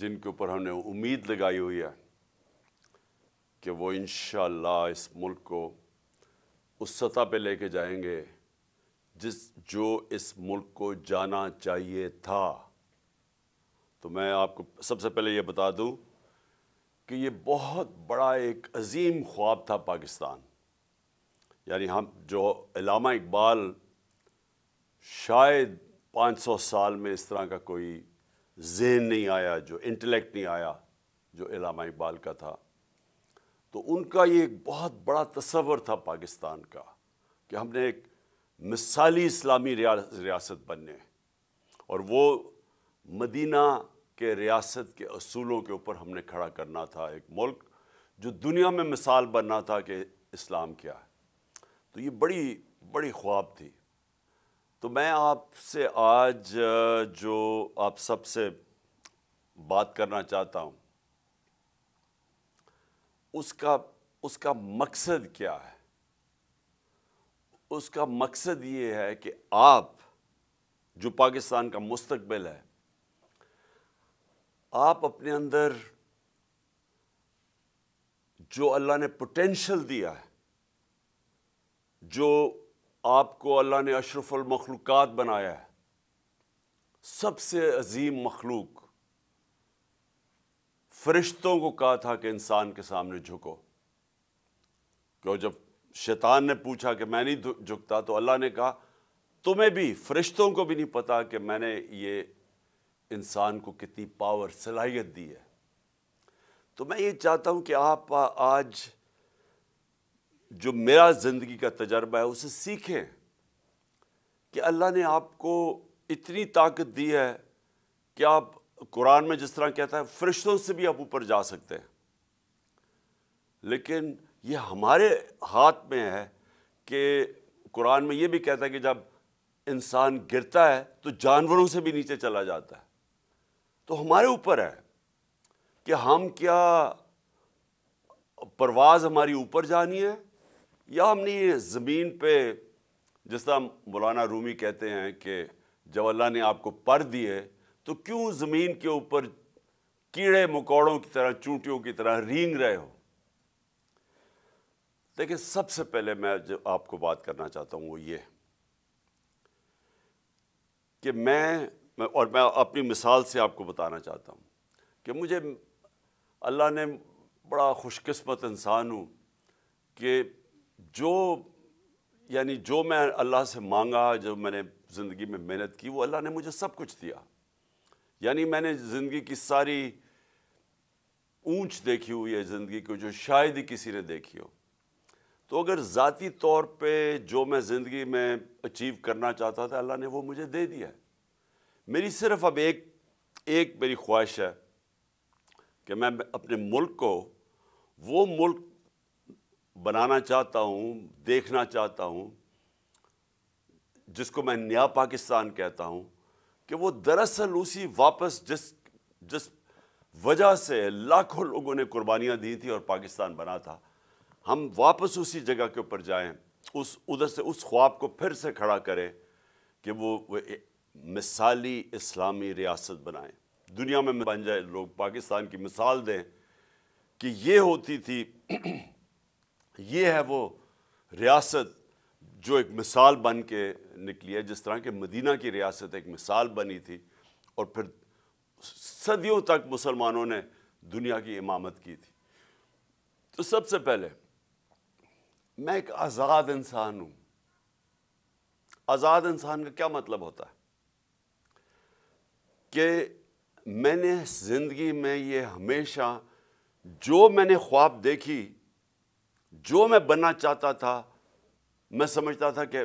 जिनके ऊपर हमने उम्मीद लगाई हुई है कि वो इन इस मुल्क को उस सतह पे लेके जाएंगे जिस जो इस मुल्क को जाना चाहिए था तो मैं आपको सबसे पहले ये बता दूं कि ये बहुत बड़ा एक अजीम ख्वाब था पाकिस्तान यानी हम जो इलामा इकबाल शायद 500 साल में इस तरह का कोई जेन नहीं आया जो इंटेलेक्ट नहीं आया जो इलामा इकबाल का था तो उनका ये एक बहुत बड़ा तस्वर था पाकिस्तान का कि हमने एक मिसाली इस्लामी रियासत बनने और वो मदीना के रियासत के असूलों के ऊपर हमने खड़ा करना था एक मुल्क जो दुनिया में मिसाल बनना था कि इस्लाम क्या है तो ये बड़ी बड़ी ख्वाब थी तो मैं आपसे आज जो आप सबसे बात करना चाहता हूं उसका उसका मकसद क्या है उसका मकसद ये है कि आप जो पाकिस्तान का मुस्तकबिल है आप अपने अंदर जो अल्लाह ने पोटेंशियल दिया है जो आपको अल्लाह ने अशरफुल मखलूक़ात बनाया है सबसे अजीम मखलूक फरिश्तों को कहा था कि इंसान के सामने झुको क्यों जब शैतान ने पूछा कि मैं नहीं झुकता तो अल्लाह ने कहा तुम्हें भी फरिश्तों को भी नहीं पता कि मैंने ये इंसान को कितनी पावर सलाहियत दी है तो मैं ये चाहता हूं कि आप आज जो मेरा ज़िंदगी का तजर्बा है उसे सीखें कि अल्लाह ने आपको इतनी ताकत दी है कि आप कुरान में जिस तरह कहता है फरिश्तों से भी आप ऊपर जा सकते हैं लेकिन ये हमारे हाथ में है कि कुरान में ये भी कहता है कि जब इंसान गिरता है तो जानवरों से भी नीचे चला जाता है तो हमारे ऊपर है कि हम क्या परवाज़ हमारी ऊपर जानी है या हमने ये ज़मीन पे जिस तरह मौलाना रूमी कहते हैं कि जब अल्लाह ने आपको पर दिए तो क्यों ज़मीन के ऊपर कीड़े मकौड़ों की तरह चूंटियों की तरह रींग रहे हो देखिए सबसे पहले मैं जो आपको बात करना चाहता हूँ वो ये कि मैं, मैं और मैं अपनी मिसाल से आपको बताना चाहता हूँ कि मुझे अल्लाह ने बड़ा खुशकस्मत इंसान हूँ कि जो यानी जो मैं अल्लाह से मांगा जो मैंने ज़िंदगी में मेहनत की वो अल्लाह ने मुझे सब कुछ दिया यानी मैंने ज़िंदगी की सारी ऊंच देखी हुई है ज़िंदगी को जो शायद ही किसी ने देखी हो तो अगर ज़ाती तौर पे जो मैं ज़िंदगी में अचीव करना चाहता था अल्लाह ने वो मुझे दे दिया है मेरी सिर्फ अब एक एक मेरी ख्वाहिश है कि मैं अपने मुल्क को वो मुल्क बनाना चाहता हूँ देखना चाहता हूँ जिसको मैं नया पाकिस्तान कहता हूँ कि वो दरअसल उसी वापस जिस जिस वजह से लाखों लोगों ने कुर्बानियाँ दी थी और पाकिस्तान बना था हम वापस उसी जगह के ऊपर जाएँ उस उधर से उस ख्वाब को फिर से खड़ा करें कि वो, वो मिसाली इस्लामी रियासत बनाएं दुनिया में बन जाए लोग पाकिस्तान की मिसाल दें कि ये होती थी ये है वो रियासत जो एक मिसाल बन के निकली है जिस तरह के मदीना की रियासत एक मिसाल बनी थी और फिर सदियों तक मुसलमानों ने दुनिया की इमामत की थी तो सबसे पहले मैं एक आज़ाद इंसान हूँ आज़ाद इंसान का क्या मतलब होता है कि मैंने ज़िंदगी में ये हमेशा जो मैंने ख्वाब देखी जो मैं बनना चाहता था मैं समझता था कि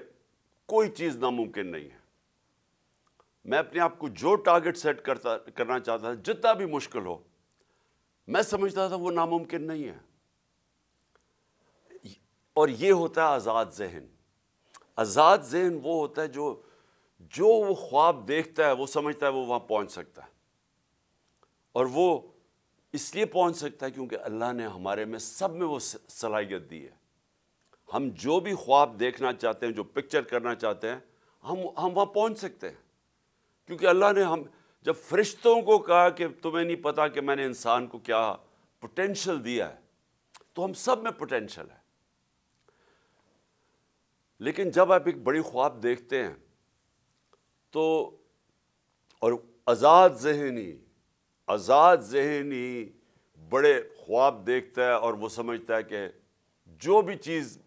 कोई चीज़ नामुमकिन नहीं है मैं अपने आप को जो टारगेट सेट करता करना चाहता था जितना भी मुश्किल हो मैं समझता था वो नामुमकिन नहीं है और ये होता है आज़ाद जहन आज़ाद जहन वो होता है जो जो वो ख्वाब देखता है वो समझता है वो वहां पहुंच सकता है और वो इसलिए पहुंच सकता है क्योंकि अल्लाह ने हमारे में सब में वो सलाहियत दी है हम जो भी ख्वाब देखना चाहते हैं जो पिक्चर करना चाहते हैं हम हम वहाँ पहुंच सकते हैं क्योंकि अल्लाह ने हम जब फरिश्तों को कहा कि तुम्हें नहीं पता कि मैंने इंसान को क्या पोटेंशल दिया है तो हम सब में पोटेंशल है लेकिन जब आप एक बड़ी ख्वाब देखते हैं तो और आज़ाद जहनी आज़ाद जहनी बड़े ख्वाब देखता है और वो समझता है कि जो भी चीज़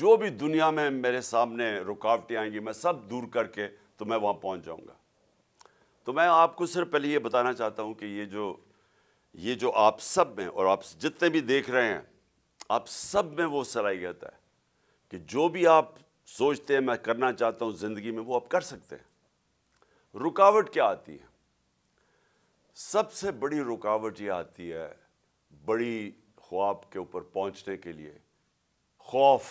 जो भी दुनिया में मेरे सामने रुकावटें आएंगी मैं सब दूर करके तो मैं वहाँ पहुँच जाऊँगा तो मैं आपको सिर्फ पहले ये बताना चाहता हूँ कि ये जो ये जो आप सब में और आप जितने भी देख रहे हैं आप सब में वो सलाहियत है कि जो भी आप सोचते हैं मैं करना चाहता हूँ ज़िंदगी में वो आप कर सकते हैं रुकावट क्या आती है सबसे बड़ी रुकावट यह आती है बड़ी ख्वाब के ऊपर पहुंचने के लिए खौफ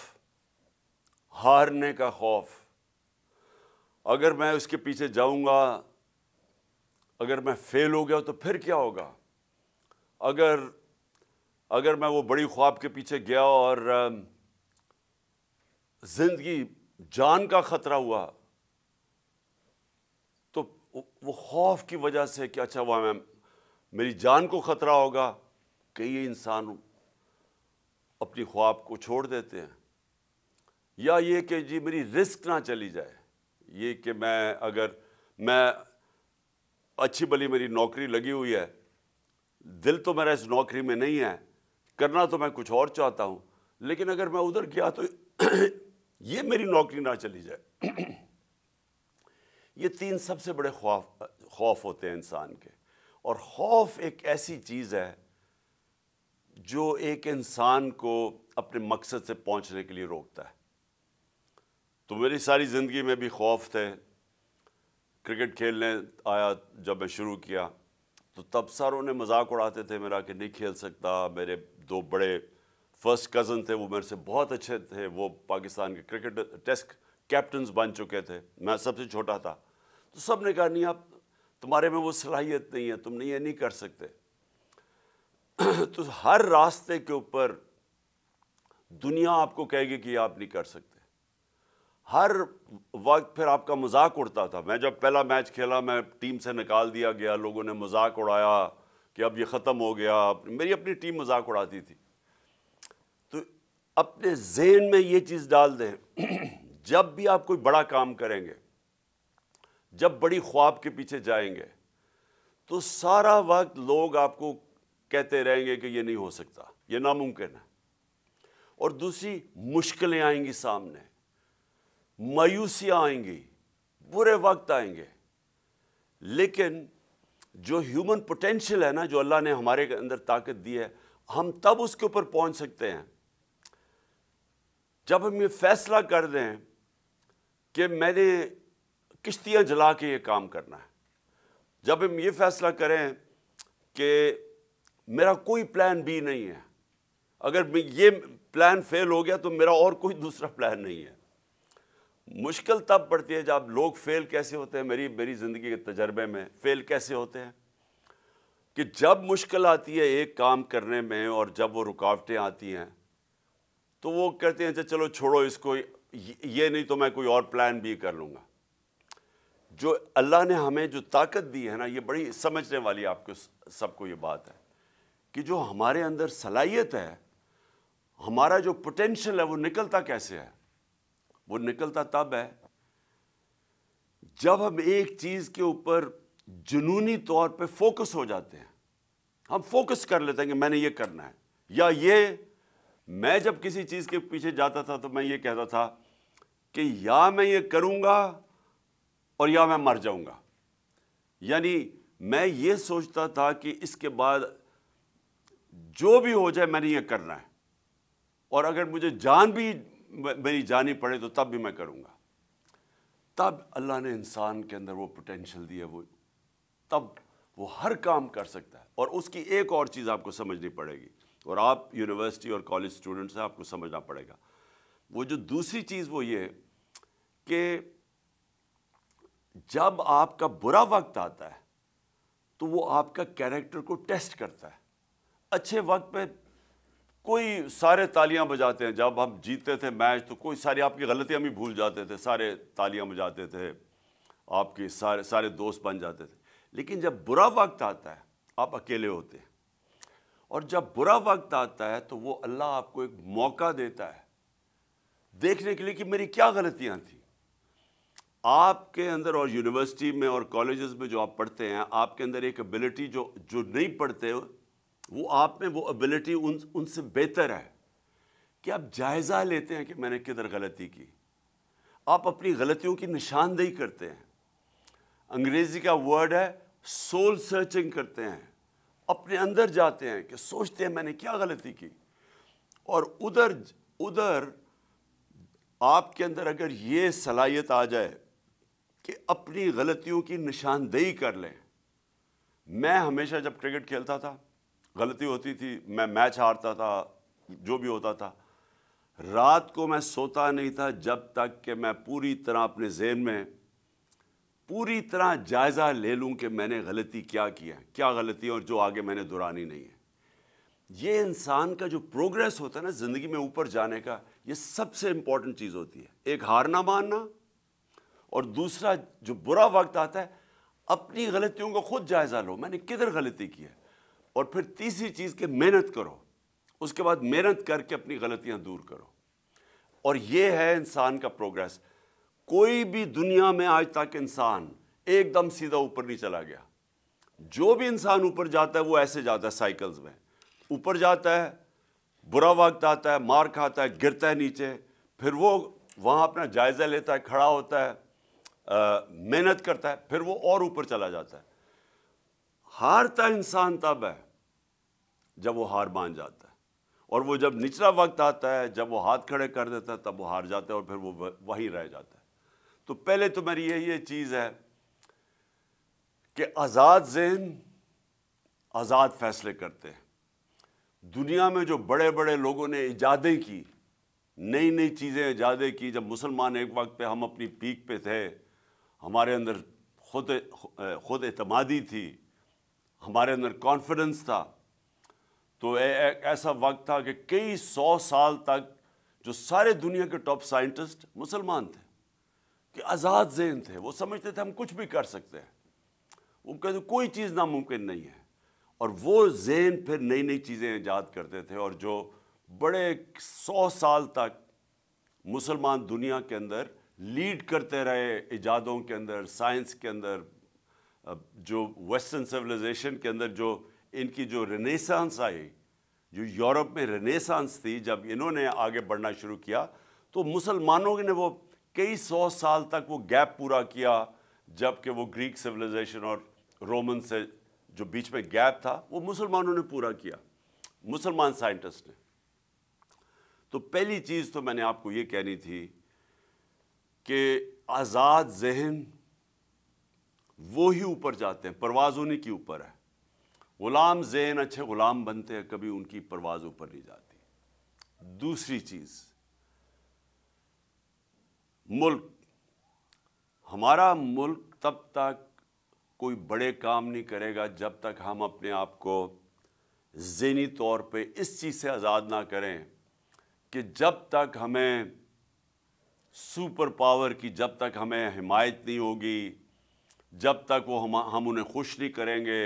हारने का खौफ अगर मैं उसके पीछे जाऊंगा अगर मैं फेल हो गया तो फिर क्या होगा अगर अगर मैं वो बड़ी ख्वाब के पीछे गया और ज़िंदगी जान का ख़तरा हुआ वो खौफ की वजह से कि अच्छा वह मैम मेरी जान को ख़तरा होगा कई इंसान अपनी ख्वाब को छोड़ देते हैं या ये कि जी मेरी रिस्क ना चली जाए ये कि मैं अगर मैं अच्छी बली मेरी नौकरी लगी हुई है दिल तो मेरा इस नौकरी में नहीं है करना तो मैं कुछ और चाहता हूँ लेकिन अगर मैं उधर गया तो ये मेरी नौकरी ना चली जाए ये तीन सबसे बड़े खौफ खौफ होते हैं इंसान के और खौफ एक ऐसी चीज़ है जो एक इंसान को अपने मकसद से पहुंचने के लिए रोकता है तो मेरी सारी ज़िंदगी में भी खौफ थे क्रिकेट खेलने आया जब मैं शुरू किया तो तब सारों ने मजाक उड़ाते थे मेरा कि नहीं खेल सकता मेरे दो बड़े फर्स्ट कज़न थे वो मेरे से बहुत अच्छे थे वो पाकिस्तान के क्रिकेट टेस्ट कैप्टन बन चुके थे मैं सबसे छोटा था तो सब ने कहा नहीं आप तुम्हारे में वो सलाहियत नहीं है तुम नहीं ये नहीं कर सकते तो हर रास्ते के ऊपर दुनिया आपको कहेगी कि आप नहीं कर सकते हर वक्त फिर आपका मजाक उड़ता था मैं जब पहला मैच खेला मैं टीम से निकाल दिया गया लोगों ने मजाक उड़ाया कि अब ये ख़त्म हो गया मेरी अपनी टीम मजाक उड़ाती थी तो अपने जहन में ये चीज़ डाल दें जब भी आप कोई बड़ा काम करेंगे जब बड़ी ख्वाब के पीछे जाएंगे तो सारा वक्त लोग आपको कहते रहेंगे कि ये नहीं हो सकता ये नामुमकिन है और दूसरी मुश्किलें आएंगी सामने मायूसियाँ आएंगी बुरे वक्त आएंगे लेकिन जो ह्यूमन पोटेंशियल है ना जो अल्लाह ने हमारे अंदर ताकत दी है हम तब उसके ऊपर पहुंच सकते हैं जब हम ये फैसला कर दें कि मैंने किश्तियाँ जला के ये काम करना है जब हम ये फैसला करें कि मेरा कोई प्लान बी नहीं है अगर ये प्लान फेल हो गया तो मेरा और कोई दूसरा प्लान नहीं है मुश्किल तब पड़ती है जब लोग फेल कैसे होते हैं मेरी मेरी ज़िंदगी के तजर्बे में फेल कैसे होते हैं कि जब मुश्किल आती है एक काम करने में और जब वो रुकावटें आती हैं तो वो कहते हैं अच्छा चलो छोड़ो इसको ये नहीं तो मैं कोई और प्लान भी कर लूँगा जो अल्लाह ने हमें जो ताकत दी है ना ये बड़ी समझने वाली आपको सबको ये बात है कि जो हमारे अंदर सलाहियत है हमारा जो पोटेंशियल है वो निकलता कैसे है वो निकलता तब है जब हम एक चीज़ के ऊपर जुनूनी तौर पे फोकस हो जाते हैं हम फोकस कर लेते हैं कि मैंने ये करना है या ये मैं जब किसी चीज़ के पीछे जाता था तो मैं ये कहता था कि या मैं ये करूँगा और या मैं मर जाऊँगा यानी मैं ये सोचता था कि इसके बाद जो भी हो जाए मैंने ये करना है और अगर मुझे जान भी मेरी जानी पड़े तो तब भी मैं करूँगा तब अल्लाह ने इंसान के अंदर वो पोटेंशल दिया वो तब वो हर काम कर सकता है और उसकी एक और चीज़ आपको समझनी पड़ेगी और आप यूनिवर्सिटी और कॉलेज स्टूडेंट्स हैं आपको समझना पड़ेगा वो जो दूसरी चीज़ वो ये कि जब आपका बुरा वक्त आता है तो वो आपका कैरेक्टर को टेस्ट करता है अच्छे वक्त पे कोई सारे तालियां बजाते हैं जब हम जीतते थे मैच तो कोई सारी आपकी गलतियां भी भूल जाते थे सारे तालियां बजाते थे आपके सारे सारे दोस्त बन जाते थे लेकिन जब बुरा वक्त आता है आप अकेले होते हैं और जब बुरा वक्त आता है तो वो अल्लाह आपको एक मौका देता है देखने के लिए कि मेरी क्या गलतियाँ थी आपके अंदर और यूनिवर्सिटी में और कॉलेजेस में जो आप पढ़ते हैं आपके अंदर एक एबिलिटी जो जो नहीं पढ़ते वो आप में वो एबिलिटी उन उनसे बेहतर है कि आप जायज़ा लेते हैं कि मैंने किधर गलती की आप अपनी गलतियों की निशानदेही करते हैं अंग्रेज़ी का वर्ड है सोल सर्चिंग करते हैं अपने अंदर जाते हैं कि सोचते हैं मैंने क्या गलती की और उधर उधर आपके अंदर अगर ये सलाहियत आ जाए कि अपनी गलतियों की निशानदेही कर लें मैं हमेशा जब क्रिकेट खेलता था गलती होती थी मैं मैच हारता था जो भी होता था रात को मैं सोता नहीं था जब तक कि मैं पूरी तरह अपने जेन में पूरी तरह जायज़ा ले लूं कि मैंने गलती क्या किया क्या गलती है और जो आगे मैंने दुरानी नहीं है ये इंसान का जो प्रोग्रेस होता है ना ज़िंदगी में ऊपर जाने का ये सबसे इम्पॉर्टेंट चीज़ होती है एक हारना मानना और दूसरा जो बुरा वक्त आता है अपनी गलतियों का खुद जायज़ा लो मैंने किधर गलती की है और फिर तीसरी चीज़ के मेहनत करो उसके बाद मेहनत करके अपनी गलतियां दूर करो और यह है इंसान का प्रोग्रेस कोई भी दुनिया में आज तक इंसान एकदम सीधा ऊपर नहीं चला गया जो भी इंसान ऊपर जाता है वो ऐसे जाता है साइकिल्स में ऊपर जाता है बुरा वक्त आता है मार खाता है गिरता है नीचे फिर वो वहां अपना जायज़ा लेता है खड़ा होता है मेहनत करता है फिर वो और ऊपर चला जाता है हारता इंसान तब है जब वो हार मान जाता है और वो जब निचला वक्त आता है जब वो हाथ खड़े कर देता है तब वो हार जाता है और फिर वो वहीं रह जाता है तो पहले तो मेरी यही ये चीज़ है कि आज़ाद जहन आज़ाद फैसले करते हैं दुनिया में जो बड़े बड़े लोगों ने इजादें की नई नई चीज़ें इजादें की जब मुसलमान एक वक्त पे हम अपनी पीक पे थे हमारे अंदर खुद खुद अतमादी थी हमारे अंदर कॉन्फिडेंस था तो एक ऐसा वक्त था कि कई सौ साल तक जो सारे दुनिया के टॉप साइंटिस्ट मुसलमान थे कि आज़ाद जेन थे वो समझते थे हम कुछ भी कर सकते हैं वो कहते कोई चीज़ नामुमकिन नहीं है और वो जेन फिर नई नई चीज़ें ईजाद करते थे और जो बड़े सौ साल तक मुसलमान दुनिया के अंदर लीड करते रहे इजादों के अंदर साइंस के अंदर जो वेस्टर्न सिविलाइजेशन के अंदर जो इनकी जो रेनेसांस आई जो यूरोप में रेनेसांस थी जब इन्होंने आगे बढ़ना शुरू किया तो मुसलमानों ने वो कई सौ साल तक वो गैप पूरा किया जबकि वो ग्रीक सिविलाइजेशन और रोमन से जो बीच में गैप था वो मुसलमानों ने पूरा किया मुसलमान साइंटिस्ट ने तो पहली चीज़ तो मैंने आपको ये कहनी थी कि आज़ाद जहन वो ही ऊपर जाते हैं परवाज़ उन्हीं के ऊपर है ग़ुलाम जहन अच्छे ग़ुलाम बनते हैं कभी उनकी परवाज़ ऊपर नहीं जाती दूसरी चीज़ मुल्क हमारा मुल्क तब तक कोई बड़े काम नहीं करेगा जब तक हम अपने आप को जहनी तौर पे इस चीज़ से आज़ाद ना करें कि जब तक हमें सुपर पावर की जब तक हमें हिमायत नहीं होगी जब तक वो हम हम उन्हें खुश नहीं करेंगे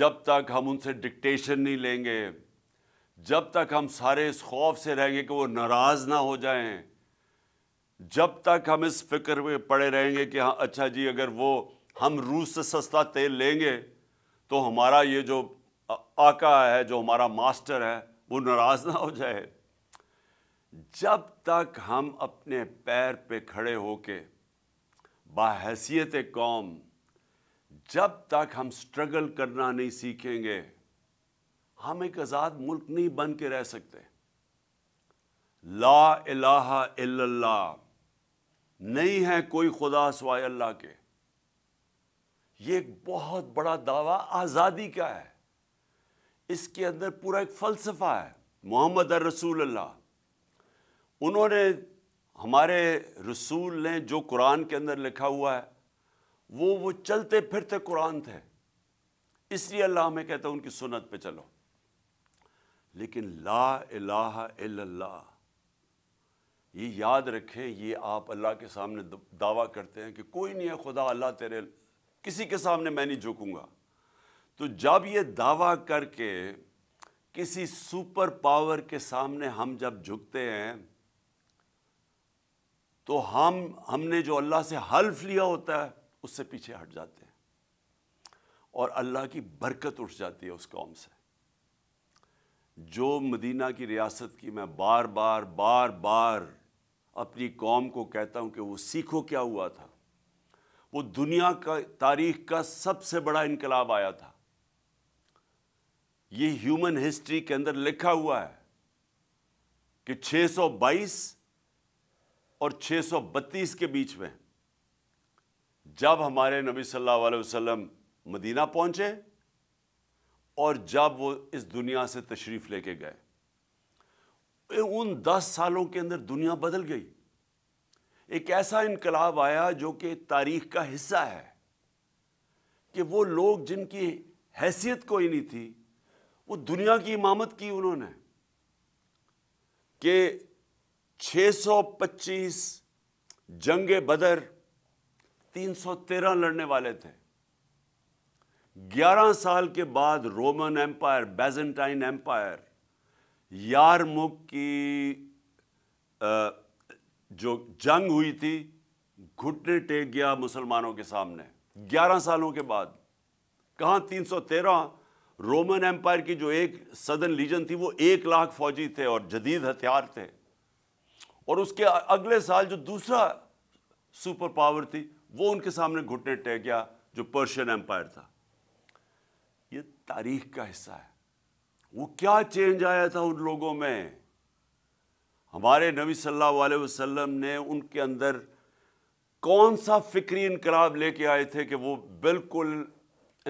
जब तक हम उनसे डिक्टेशन नहीं लेंगे जब तक हम सारे इस खौफ से रहेंगे कि वो नाराज़ ना हो जाएं जब तक हम इस फिक्र में पड़े रहेंगे कि हाँ अच्छा जी अगर वो हम रूस से सस्ता तेल लेंगे तो हमारा ये जो आका है जो हमारा मास्टर है वो नाराज़ ना हो जाए जब तक हम अपने पैर पे खड़े होके बाहसीत कौम जब तक हम स्ट्रगल करना नहीं सीखेंगे हम एक आज़ाद मुल्क नहीं बन के रह सकते ला अला नहीं है कोई खुदा सवाय अल्लाह के ये एक बहुत बड़ा दावा आज़ादी का है इसके अंदर पूरा एक फ़लसफ़ा है मोहम्मद रसूल अल्लाह उन्होंने हमारे रसूल ने जो कुरान के अंदर लिखा हुआ है वो वो चलते फिरते कुरान थे इसलिए अल्लाह में कहता है उनकी सुनत पे चलो लेकिन ला इलाहा इल्लल्लाह ये याद रखें ये आप अल्लाह के सामने दावा करते हैं कि कोई नहीं है खुदा अल्लाह तेरे किसी के सामने मैं नहीं झुकूँगा तो जब ये दावा करके किसी सुपर पावर के सामने हम जब झुकते हैं तो हम हमने जो अल्लाह से हल्फ लिया होता है उससे पीछे हट जाते हैं और अल्लाह की बरकत उठ जाती है उस कौम से जो मदीना की रियासत की मैं बार बार बार बार अपनी कौम को कहता हूँ कि वो सीखो क्या हुआ था वो दुनिया का तारीख का सबसे बड़ा इनकलाब आया था ये ह्यूमन हिस्ट्री के अंदर लिखा हुआ है कि 622 और 632 के बीच में जब हमारे नबी सल्लल्लाहु अलैहि वसल्लम मदीना पहुंचे और जब वो इस दुनिया से तशरीफ़ लेके गए उन दस सालों के अंदर दुनिया बदल गई एक ऐसा इनकलाब आया जो कि तारीख का हिस्सा है कि वो लोग जिनकी हैसियत कोई नहीं थी वो दुनिया की इमामत की उन्होंने कि 625 जंगे बदर 313 लड़ने वाले थे 11 साल के बाद Roman Empire Byzantine Empire Yarmouk की जो जंग हुई थी घुटने टेक गया मुसलमानों के सामने 11 सालों के बाद कहाँ 313 रोमन एम्पायर की जो एक सदन लीजन थी वो एक लाख फौजी थे और जदीद हथियार थे और उसके अगले साल जो दूसरा सुपर पावर थी वो उनके सामने घुटने टेक गया जो पर्शियन एम्पायर था ये तारीख का हिस्सा है वो क्या चेंज आया था उन लोगों में हमारे नबी सल्लल्लाहु अलैहि वसल्लम ने उनके अंदर कौन सा फिक्री इनकलाब लेके आए थे कि वो बिल्कुल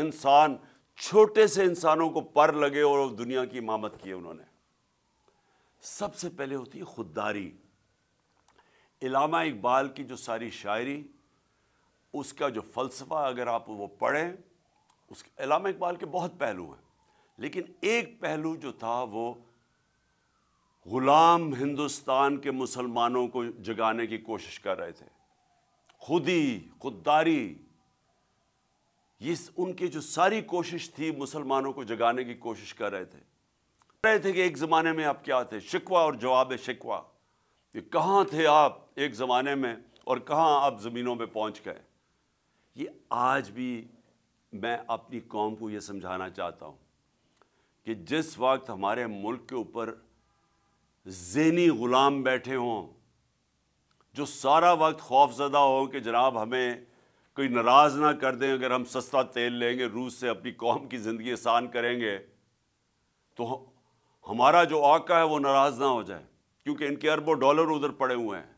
इंसान छोटे से इंसानों को पर लगे और दुनिया की इमामत किए उन्होंने सबसे पहले होती है खुददारी इलामा इकबाल की जो सारी शायरी उसका जो फ़लसफ़ा अगर आप वो पढ़ें उस इलामा इकबाल के बहुत पहलू हैं लेकिन एक पहलू जो था वो ग़ुलाम हिंदुस्तान के मुसलमानों को जगाने की कोशिश कर रहे थे खुदी खुददारी ये उनकी जो सारी कोशिश थी मुसलमानों को जगाने की कोशिश कर रहे थे रहे थे कि एक ज़माने में आप क्या थे शिकवा और जवाब शिकवा ये कहाँ थे आप एक ज़माने में और कहाँ आप ज़मीनों में पहुँच गए ये आज भी मैं अपनी कौम को यह समझाना चाहता हूँ कि जिस वक्त हमारे मुल्क के ऊपर जहनी ग़ुलाम बैठे हों जो सारा वक्त खौफजदा हो कि जनाब हमें कोई नाराज़ ना कर दें अगर हम सस्ता तेल लेंगे रूस से अपनी कौम की ज़िंदगी आसान करेंगे तो हमारा जो आका है वो नाराज़ ना हो जाए क्योंकि इनके अरबों डॉलर उधर पड़े हुए हैं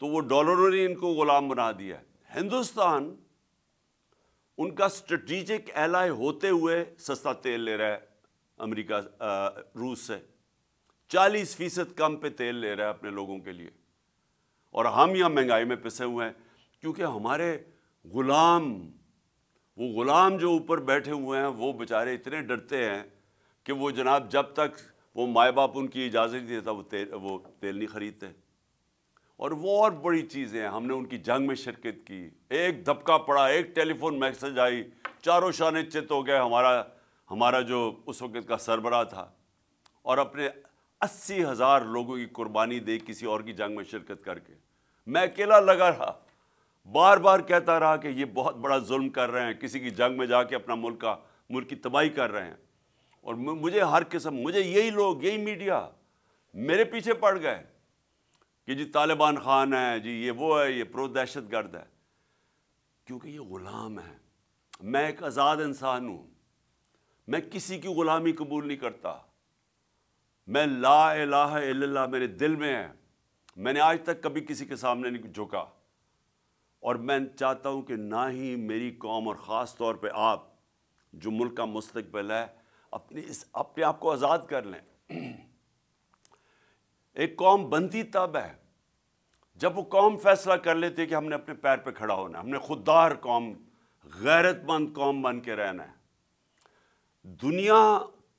तो वो डॉलरों ने इनको ग़ुलाम बना दिया है हिंदुस्तान उनका स्ट्रेटिजिक एलाय होते हुए सस्ता तेल ले रहा है अमेरिका रूस से 40 फीसद कम पे तेल ले रहा है अपने लोगों के लिए और हम यहाँ महंगाई में पिसे हुए हैं क्योंकि हमारे ग़ुलाम वो ग़ुलाम जो ऊपर बैठे हुए हैं वो बेचारे इतने डरते हैं कि वो जनाब जब तक वो माए बाप उनकी इजाज़त नहीं देता वो तेल वो तेल नहीं ख़रीदते और वो और बड़ी चीज़ें हैं हमने उनकी जंग में शिरकत की एक धपका पड़ा एक टेलीफोन मैसेज आई चारों शान चित हो गए हमारा हमारा जो उस वक्त का सरबरा था और अपने अस्सी हज़ार लोगों की कुर्बानी दे किसी और की जंग में शिरकत करके मैं अकेला लगा रहा बार बार कहता रहा कि ये बहुत बड़ा जुल्म कर रहे हैं किसी की जंग में जाके अपना मुल्क का मुल्क की तबाही कर रहे हैं और मुझे हर किस्म मुझे यही लोग यही मीडिया मेरे पीछे पड़ गए कि जी तालिबान खान है जी ये वो है ये प्रो दहशत गर्द है क्योंकि ये ग़ुलाम है मैं एक आज़ाद इंसान हूँ मैं किसी की ग़ुलामी कबूल नहीं करता मैं ला इला मेरे दिल में है मैंने आज तक कभी किसी के सामने नहीं झुका और मैं चाहता हूँ कि ना ही मेरी कौम और ख़ास तौर पर आप जो मुल्क का मुस्तबिल है अपने इस अपने आप को आज़ाद कर लें एक कौम बनती तब है जब वो कौम फैसला कर लेती है कि हमने अपने पैर पे खड़ा होना है हमने खुददार कौम गैरतमंद कौम बन के रहना है दुनिया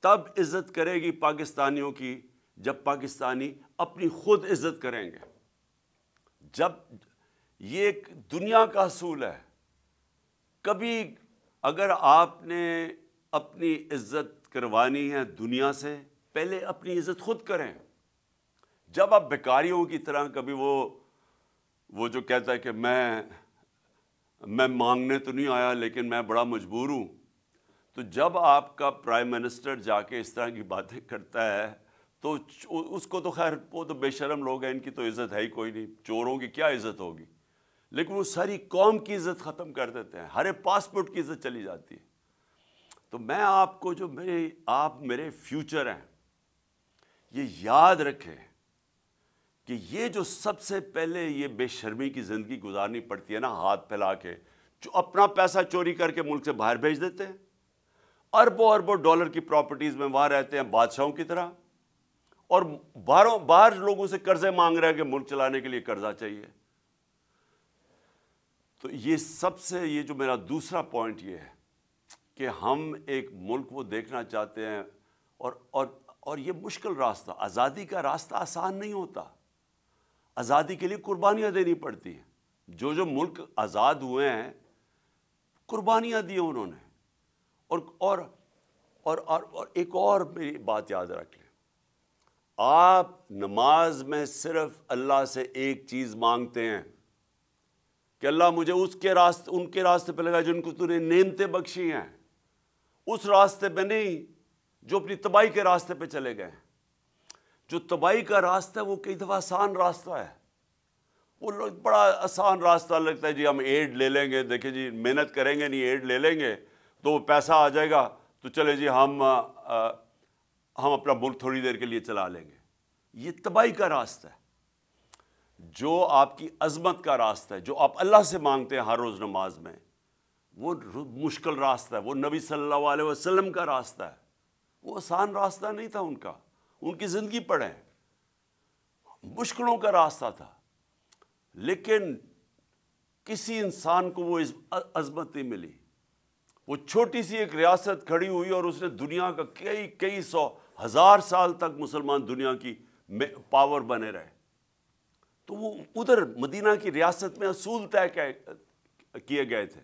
तब इज़्ज़त करेगी पाकिस्तानियों की जब पाकिस्तानी अपनी खुद इज़्ज़त करेंगे जब ये एक दुनिया का असूल है कभी अगर आपने अपनी इज़्ज़त करवानी है दुनिया से पहले अपनी इज़्ज़त खुद करें जब आप बेकारियों की तरह कभी वो वो जो कहता है कि मैं मैं मांगने तो नहीं आया लेकिन मैं बड़ा मजबूर हूँ तो जब आपका प्राइम मिनिस्टर जाके इस तरह की बातें करता है तो उसको तो खैर वो तो बेशरम लोग हैं इनकी तो इज़्ज़त है ही कोई नहीं चोरों की क्या इज़्ज़त होगी लेकिन वो सारी कौम की इज़्ज़त ख़त्म कर देते हैं हरे पासपोर्ट की इज़्ज़त चली जाती है तो मैं आपको जो मेरे आप मेरे फ्यूचर हैं ये याद रखें कि ये जो सबसे पहले ये बेशर्मी की ज़िंदगी गुजारनी पड़ती है ना हाथ फैला के जो अपना पैसा चोरी करके मुल्क से बाहर भेज देते हैं अरबों अरबों डॉलर की प्रॉपर्टीज़ में वहाँ रहते हैं बादशाहों की तरह और बारों बाहर लोगों से कर्जे मांग रहे हैं कि मुल्क चलाने के लिए कर्जा चाहिए तो ये सबसे ये जो मेरा दूसरा पॉइंट ये है कि हम एक मुल्क को देखना चाहते हैं और और और ये मुश्किल रास्ता आज़ादी का रास्ता आसान नहीं होता आज़ादी के लिए कुर्बानियाँ देनी पड़ती हैं जो जो मुल्क आज़ाद हुए हैं कुर्बानियाँ दी उन्होंने और और और और, और एक और मेरी बात याद रख लें आप नमाज में सिर्फ अल्लाह से एक चीज़ मांगते हैं कि अल्लाह मुझे उसके रास्ते उनके रास्ते पर लगा जिनको तूने नेमतें बख्शी हैं उस रास्ते पर नहीं जो अपनी तबाही के रास्ते पर चले गए हैं जो तबाही का रास्ता है वो कई दफ़ा आसान रास्ता है वो लोग बड़ा आसान रास्ता लगता है जी हम एड ले लेंगे देखिए जी मेहनत करेंगे नहीं एड ले लेंगे तो वो पैसा आ जाएगा तो चले जी हम आ, आ, हम अपना मुल्क थोड़ी देर के लिए चला लेंगे ये तबाही का रास्ता है जो आपकी अजमत का रास्ता है जो आप अल्लाह से मांगते हैं हर रोज़ नमाज में वो मुश्किल रास्ता है वो नबी सल्लल्लाहु अलैहि वसल्लम का रास्ता है वो आसान रास्ता नहीं था उनका उनकी ज़िंदगी पढ़ें मुश्किलों का रास्ता था लेकिन किसी इंसान को वो अजमत नहीं मिली वो छोटी सी एक रियासत खड़ी हुई और उसने दुनिया का कई कई सौ हज़ार साल तक मुसलमान दुनिया की पावर बने रहे तो वो उधर मदीना की रियासत में असूल तय किए गए थे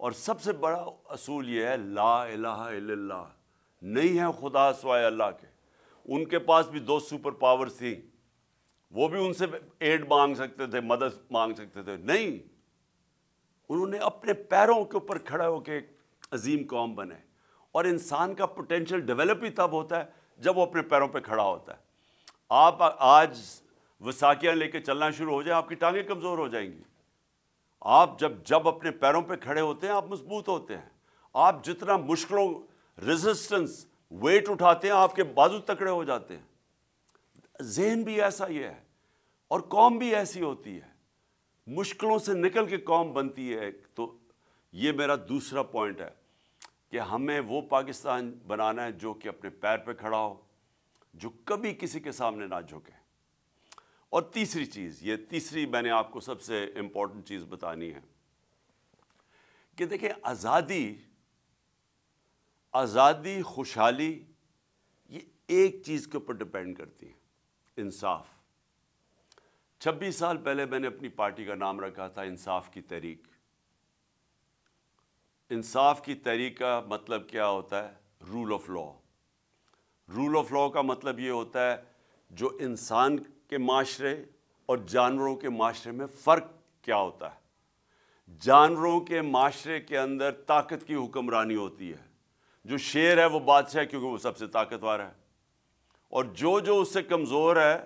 और सबसे बड़ा असूल ये है ला इलाहा इल्लल्लाह नहीं है खुदा सवाए अल्लाह के उनके पास भी दो सुपर पावर थी वो भी उनसे एड मांग सकते थे मदद मांग सकते थे नहीं उन्होंने अपने पैरों के ऊपर खड़ा होकर एक अजीम कौम बने और इंसान का पोटेंशियल डेवलप ही तब होता है जब वो अपने पैरों पे खड़ा होता है आप आज वसाकियाँ लेके चलना शुरू हो जाए आपकी टांगें कमज़ोर हो जाएंगी आप जब जब अपने पैरों पे खड़े होते हैं आप मजबूत होते हैं आप जितना मुश्किलों रेजिस्टेंस वेट उठाते हैं आपके बाजू तकड़े हो जाते हैं जहन भी ऐसा ही है और कौम भी ऐसी होती है मुश्किलों से निकल के कौम बनती है तो ये मेरा दूसरा पॉइंट है कि हमें वो पाकिस्तान बनाना है जो कि अपने पैर पे खड़ा हो जो कभी किसी के सामने ना झुके और तीसरी चीज़ ये तीसरी मैंने आपको सबसे इम्पॉर्टेंट चीज़ बतानी है कि देखें आज़ादी आज़ादी खुशहाली ये एक चीज़ के ऊपर डिपेंड करती है इंसाफ छब्बीस साल पहले मैंने अपनी पार्टी का नाम रखा था इंसाफ की तहरीक इंसाफ की तहरीक का मतलब क्या होता है rule of law rule of law का मतलब ये होता है जो इंसान के माशरे और जानवरों के माशरे में फ़र्क क्या होता है जानवरों के माशरे के अंदर ताकत की हुक्मरानी होती है जो शेर है वो बादशाह है क्योंकि वो सबसे ताकतवर है और जो जो उससे कमज़ोर है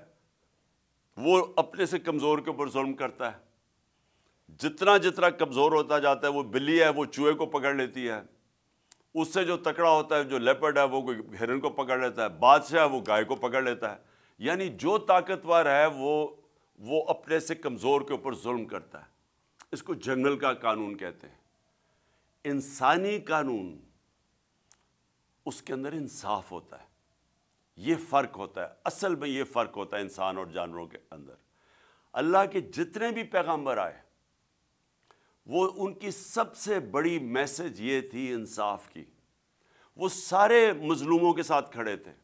वो अपने से कमज़ोर के ऊपर जुल्म करता है जितना जितना कमज़ोर होता जाता है वो बिल्ली है वो चूहे को पकड़ लेती है उससे जो तकड़ा होता है जो लेपर्ड है वो हिरन को पकड़ लेता है बादशाह है वो गाय को पकड़ लेता है यानी जो ताकतवर है वो वो अपने से कमज़ोर के ऊपर जुल्म करता है इसको जंगल का कानून कहते हैं इंसानी कानून उसके अंदर इंसाफ होता है ये फ़र्क होता है असल में ये फ़र्क होता है इंसान और जानवरों के अंदर अल्लाह के जितने भी पैगंबर आए वो उनकी सबसे बड़ी मैसेज ये थी इंसाफ की वो सारे मजलूमों के साथ खड़े थे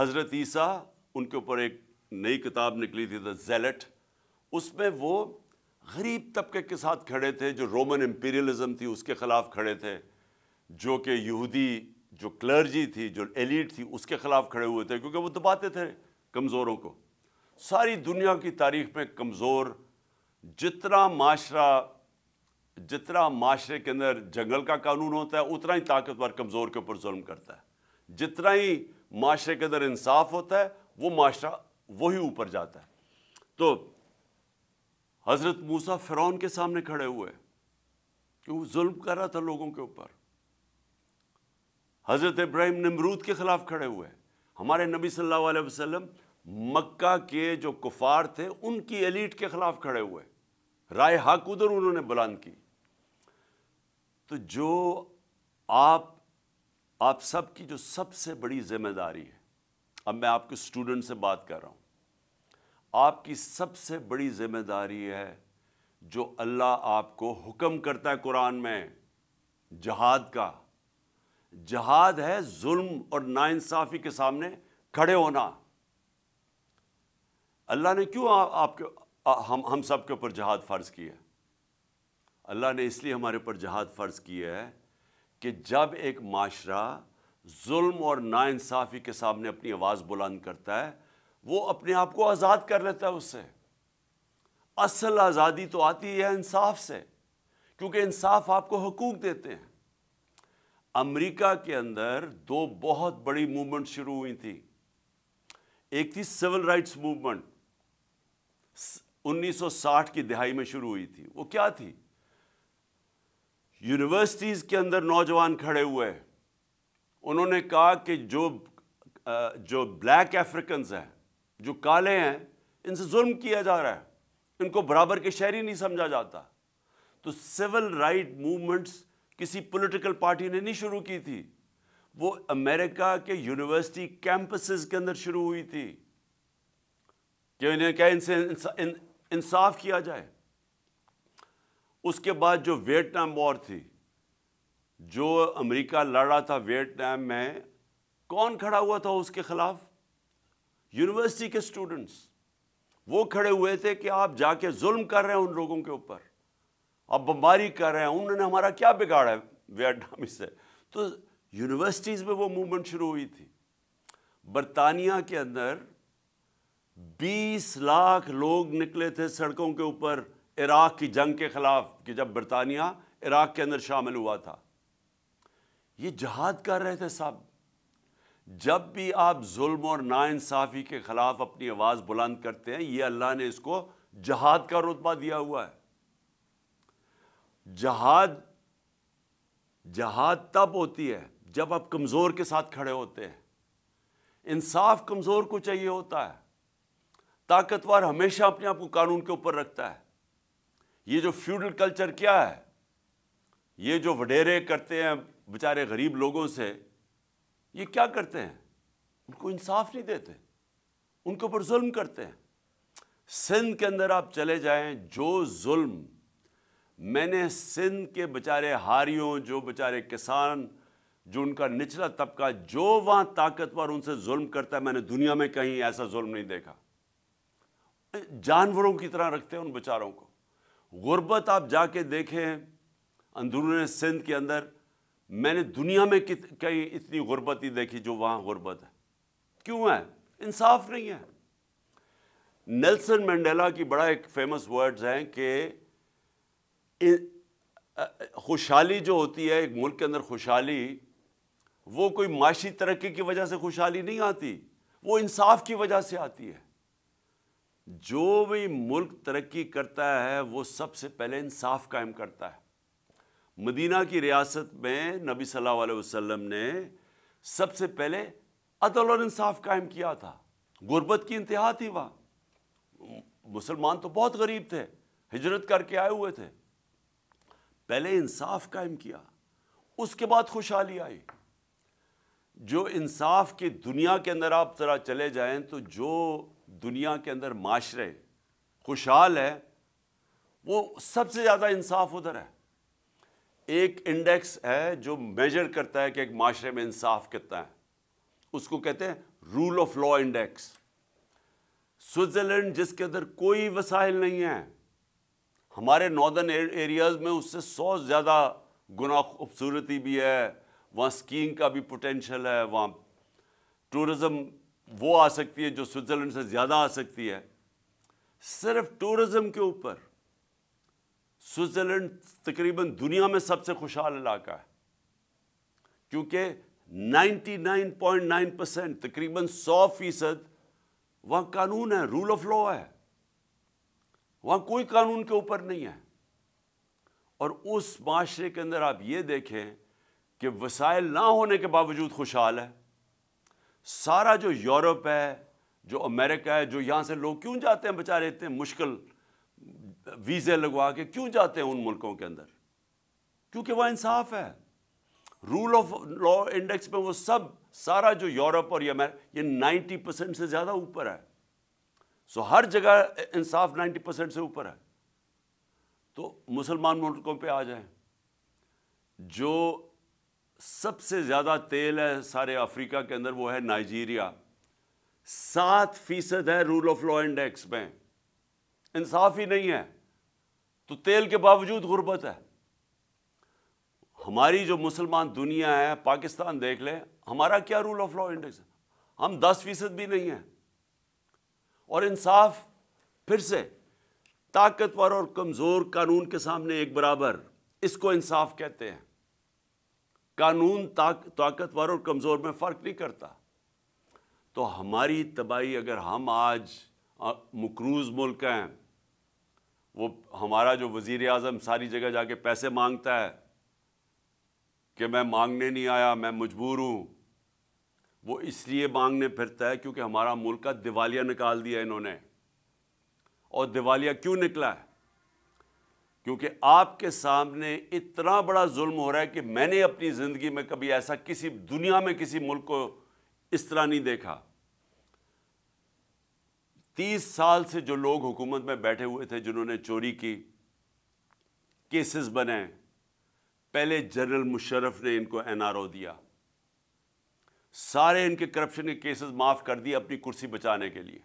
हज़रत ईसा उनके ऊपर एक नई किताब निकली थी द उसमें वो गरीब तबके के साथ खड़े थे जो रोमन इम्पीरियलिज्म थी उसके ख़िलाफ़ खड़े थे जो कि यहूदी जो क्लर्जी थी जो एलिट थी उसके ख़िलाफ़ खड़े हुए थे क्योंकि वो दबाते तो थे कमज़ोरों को सारी दुनिया की तारीख में कमज़ोर जितना माशरा जितना माशरे के अंदर जंगल का कानून होता है उतना ही ताकतवर कमज़ोर के ऊपर जुल्म करता है जितना ही माशरे के अंदर इंसाफ होता है वो माशरा वही ऊपर जाता है तो हज़रत मूसा फ़िरौन के सामने खड़े हुए क्यों वो जुल्म कर रहा था लोगों के ऊपर हज़रत इब्राहिम नमरूद के ख़िलाफ़ खड़े हुए हमारे नबी सल्लल्लाहु अलैहि वसल्लम मक्का के जो कुफार थे उनकी एलीट के ख़िलाफ़ खड़े हुए राय हाक उधर उन्होंने बुलंद की तो जो आप आप सब की जो सबसे बड़ी जिम्मेदारी है अब मैं आपके स्टूडेंट से बात कर रहा हूं आपकी सबसे बड़ी जिम्मेदारी है जो अल्लाह आपको हुक्म करता है कुरान में जहाद का जहाद है जुल्म और नाइंसाफ़ी के सामने खड़े होना अल्लाह ने क्यों आपके हम हम सब के ऊपर जहाद फ़र्ज़ किया अल्लाह ने इसलिए हमारे ऊपर जहाद फ़र्ज़ किया है कि जब एक माशरा जुल्म और नाइंसाफ़ी के सामने अपनी आवाज़ बुलंद करता है वो अपने आप को आज़ाद कर लेता है उससे असल आज़ादी तो आती है इंसाफ से क्योंकि इंसाफ आपको हकूक देते हैं अमेरिका के अंदर दो बहुत बड़ी मूवमेंट शुरू हुई थी एक थी सिविल राइट्स मूवमेंट 1960 की दिहाई में शुरू हुई थी वो क्या थी यूनिवर्सिटीज़ के अंदर नौजवान खड़े हुए उन्होंने कहा कि जो जो ब्लैक अफ्रीकन हैं जो काले हैं इनसे जुल्म किया जा रहा है इनको बराबर के शहरी नहीं समझा जाता तो सिविल राइट मूवमेंट्स किसी पॉलिटिकल पार्टी ने नहीं शुरू की थी वो अमेरिका के यूनिवर्सिटी कैंपस के अंदर शुरू हुई थी कि इन्हें क्या इनसे इंसाफ किया जाए उसके बाद जो वियतनाम वॉर थी जो अमेरिका लड़ रहा था वियतनाम में कौन खड़ा हुआ था उसके खिलाफ यूनिवर्सिटी के स्टूडेंट्स वो खड़े हुए थे कि आप जाके जुल्म कर रहे हैं उन लोगों के ऊपर अब बम्बारी कर रहे हैं उन्होंने हमारा क्या बिगाड़ा है वियटनाम से तो यूनिवर्सिटीज़ में वो मूवमेंट शुरू हुई थी बरतानिया के अंदर 20 लाख लोग निकले थे सड़कों के ऊपर इराक की जंग के ख़िलाफ़ कि जब बरतानिया इराक के अंदर शामिल हुआ था ये जहाद कर रहे थे साहब जब भी आप जुल्म और नाानसाफ़ी के ख़िलाफ़ अपनी आवाज़ बुलंद करते हैं ये अल्लाह ने इसको जहाद का रुतबा दिया हुआ है जहाद जहाद तब होती है जब आप कमज़ोर के साथ खड़े होते हैं इंसाफ कमज़ोर को चाहिए होता है ताकतवर हमेशा अपने आप को कानून के ऊपर रखता है ये जो फ्यूडल कल्चर क्या है ये जो वडेरे करते हैं बेचारे गरीब लोगों से ये क्या करते हैं उनको इंसाफ नहीं देते उनके ऊपर जुल्म करते हैं सिंध के अंदर आप चले जाएं जो जुल्म मैंने सिंध के बेचारे हारियों जो बेचारे किसान जो उनका निचला तबका जो वहां ताकतवर उनसे जुल्म करता है मैंने दुनिया में कहीं ऐसा जुल्म नहीं देखा जानवरों की तरह रखते हैं उन बेचारों को गुर्बत आप जाके देखें अंदरून सिंध के अंदर मैंने दुनिया में कहीं इतनी गुर्बत ही देखी जो वहां गुर्बत है क्यों है इंसाफ नहीं है नेल्सन मंडेला की बड़ा एक फेमस वर्ड्स हैं कि खुशहाली जो होती है एक मुल्क के अंदर खुशहाली वो कोई माशी तरक्की की वजह से खुशहाली नहीं आती वो इंसाफ की वजह से आती है जो भी मुल्क तरक्की करता है वो सबसे पहले इंसाफ कायम करता है मदीना की रियासत में नबी सल्लल्लाहु अलैहि वसल्लम ने सबसे पहले अदल और इंसाफ कायम किया था गुर्बत की इंतहा थी वहाँ मुसलमान तो बहुत गरीब थे हिजरत करके आए हुए थे पहले इंसाफ कायम किया उसके बाद खुशहाली आई जो इंसाफ की दुनिया के अंदर आप ज़रा चले जाए तो जो दुनिया के अंदर माशरे खुशहाल है वो सबसे ज़्यादा इंसाफ उधर है एक इंडेक्स है जो मेजर करता है कि एक माशरे में इंसाफ कितना है उसको कहते हैं rule of law index Switzerland जिसके अंदर कोई वसाइल नहीं है हमारे नॉर्दर्न एरियाज़ में उससे सौ ज़्यादा गुना खूबसूरती भी है वहाँ स्कीइंग का भी पोटेंशल है वहाँ टूरिज्म वो आ सकती है जो स्विट्ज़रलैंड से ज़्यादा आ सकती है सिर्फ टूरिज्म के ऊपर स्विट्ज़रलैंड तकरीबन दुनिया में सबसे खुशहाल इलाका है क्योंकि 99.9 परसेंट तकरीबन 100 फीसद वहाँ कानून है रूल ऑफ लॉ है वहाँ कोई कानून के ऊपर नहीं है और उस माशरे के अंदर आप ये देखें कि वसायल ना होने के बावजूद खुशहाल है सारा जो यूरोप है जो अमेरिका है जो यहाँ से लोग क्यों जाते हैं बेचारे इतने मुश्किल वीज़े लगवा के क्यों जाते हैं उन मुल्कों के अंदर क्योंकि वह इंसाफ है रूल ऑफ लॉ इंडेक्स में वो सब सारा जो यूरोप और ये अमेरिका ये नाइन्टी परसेंट से ज़्यादा ऊपर है सो हर जगह इंसाफ 90 परसेंट से ऊपर है तो मुसलमान मुल्कों पे आ जाएं जो सबसे ज़्यादा तेल है सारे अफ्रीका के अंदर वो है नाइजीरिया सात फीसद है रूल ऑफ लॉ इंडेक्स में इंसाफ ही नहीं है तो तेल के बावजूद गुर्बत है हमारी जो मुसलमान दुनिया है पाकिस्तान देख ले हमारा क्या रूल ऑफ लॉ इंडेक्स है हम दस फीसद भी नहीं है और इंसाफ फिर से ताकतवर और कमज़ोर कानून के सामने एक बराबर इसको इंसाफ कहते हैं कानून ताकतवर और कमज़ोर में फ़र्क नहीं करता तो हमारी तबाही अगर हम आज मकरूज़ मुल्क हैं वो हमारा जो वजीर आजम सारी जगह जाके पैसे मांगता है कि मैं मांगने नहीं आया मैं मजबूर हूं वो इसलिए मांगने फिरता है क्योंकि हमारा मुल्क का दिवालिया निकाल दिया इन्होंने और दिवालिया क्यों निकला है क्योंकि आपके सामने इतना बड़ा जुल्म हो रहा है कि मैंने अपनी ज़िंदगी में कभी ऐसा किसी दुनिया में किसी मुल्क को इस तरह नहीं देखा तीस साल से जो लोग हुकूमत में बैठे हुए थे जिन्होंने चोरी की केसेस बने पहले जनरल मुशर्रफ ने इनको एनआरओ दिया सारे इनके करप्शन के केसेस माफ़ कर दिए अपनी कुर्सी बचाने के लिए